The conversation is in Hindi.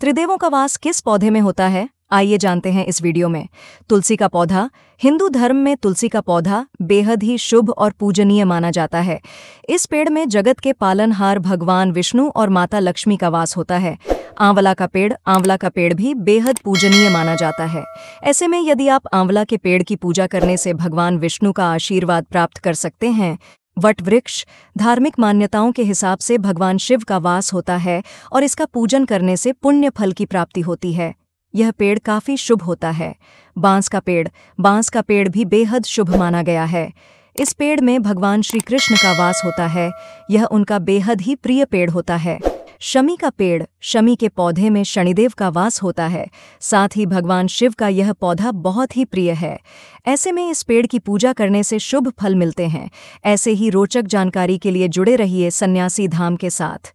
त्रिदेवों का वास किस पौधे में होता है आइए जानते हैं इस वीडियो में तुलसी का पौधा हिंदू धर्म में तुलसी का पौधा बेहद ही शुभ और पूजनीय माना जाता है इस पेड़ में जगत के पालनहार भगवान विष्णु और माता लक्ष्मी का वास होता है आंवला का पेड़ आंवला का पेड़ भी बेहद पूजनीय माना जाता है ऐसे में यदि आप आंवला के पेड़ की पूजा करने से भगवान विष्णु का आशीर्वाद प्राप्त कर सकते हैं वटवृक्ष धार्मिक मान्यताओं के हिसाब से भगवान शिव का वास होता है और इसका पूजन करने से पुण्य फल की प्राप्ति होती है यह पेड़ काफ़ी शुभ होता है बांस का पेड़ बांस का पेड़ भी बेहद शुभ माना गया है इस पेड़ में भगवान श्री कृष्ण का वास होता है यह उनका बेहद ही प्रिय पेड़ होता है शमी का पेड़ शमी के पौधे में शनिदेव का वास होता है साथ ही भगवान शिव का यह पौधा बहुत ही प्रिय है ऐसे में इस पेड़ की पूजा करने से शुभ फल मिलते हैं ऐसे ही रोचक जानकारी के लिए जुड़े रहिए सन्यासी धाम के साथ